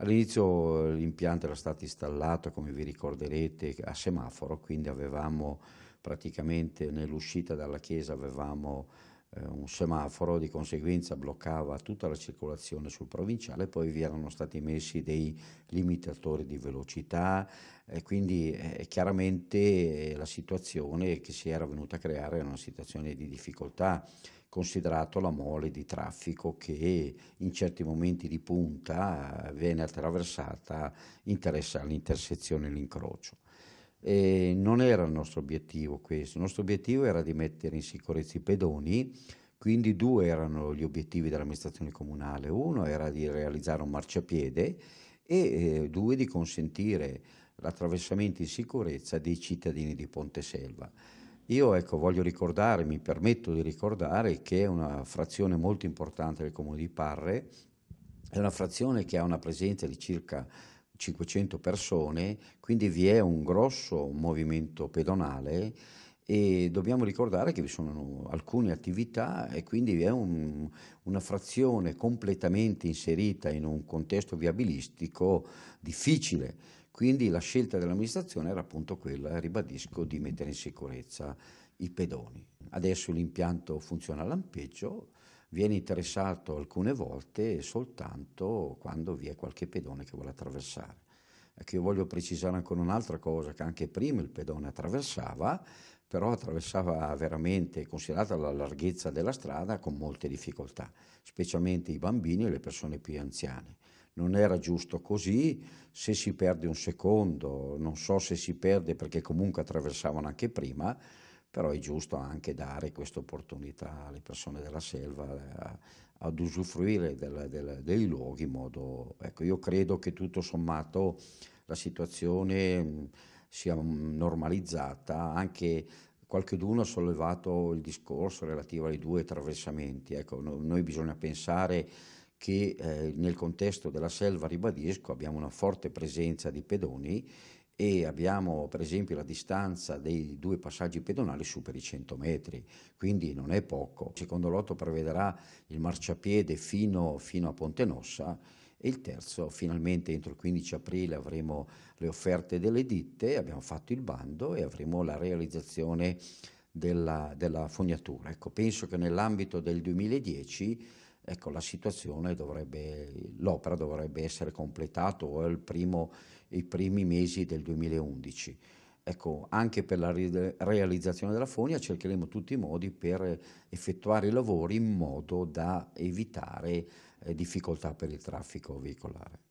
All'inizio l'impianto era stato installato, come vi ricorderete, a semaforo, quindi avevamo praticamente nell'uscita dalla chiesa avevamo eh, un semaforo, di conseguenza bloccava tutta la circolazione sul provinciale, poi vi erano stati messi dei limitatori di velocità e quindi eh, chiaramente eh, la situazione che si era venuta a creare era una situazione di difficoltà considerato la mole di traffico che in certi momenti di punta eh, viene attraversata interessa l'intersezione e all'incrocio eh, non era il nostro obiettivo questo, il nostro obiettivo era di mettere in sicurezza i pedoni, quindi due erano gli obiettivi dell'amministrazione comunale, uno era di realizzare un marciapiede e eh, due di consentire l'attraversamento in sicurezza dei cittadini di Ponte Selva. Io ecco, voglio ricordare, mi permetto di ricordare che è una frazione molto importante del comune di Parre, è una frazione che ha una presenza di circa 500 persone, quindi vi è un grosso movimento pedonale e dobbiamo ricordare che vi sono alcune attività e quindi è un, una frazione completamente inserita in un contesto viabilistico difficile. Quindi la scelta dell'amministrazione era appunto quella, ribadisco, di mettere in sicurezza i pedoni. Adesso l'impianto funziona a lampeggio, viene interessato alcune volte soltanto quando vi è qualche pedone che vuole attraversare. Ecco, io voglio precisare ancora un'altra cosa, che anche prima il pedone attraversava, però attraversava veramente, considerata la larghezza della strada, con molte difficoltà, specialmente i bambini e le persone più anziane. Non era giusto così, se si perde un secondo, non so se si perde perché comunque attraversavano anche prima, però è giusto anche dare questa opportunità alle persone della selva a, eh, ad usufruire del, del, dei luoghi in modo... Ecco, io credo che tutto sommato la situazione mm, sia mm, normalizzata, anche qualcuno ha sollevato il discorso relativo ai due attraversamenti, ecco, no, noi bisogna pensare che eh, nel contesto della selva, ribadisco, abbiamo una forte presenza di pedoni e abbiamo per esempio la distanza dei due passaggi pedonali superi 100 metri, quindi non è poco. Il secondo lotto prevederà il marciapiede fino, fino a Ponte Nossa e il terzo finalmente entro il 15 aprile avremo le offerte delle ditte, abbiamo fatto il bando e avremo la realizzazione della, della fognatura. Ecco, penso che nell'ambito del 2010 ecco la situazione dovrebbe, l'opera dovrebbe essere completata o il primo, i primi mesi del 2011. Ecco, anche per la realizzazione della Fonia cercheremo tutti i modi per effettuare i lavori in modo da evitare eh, difficoltà per il traffico veicolare.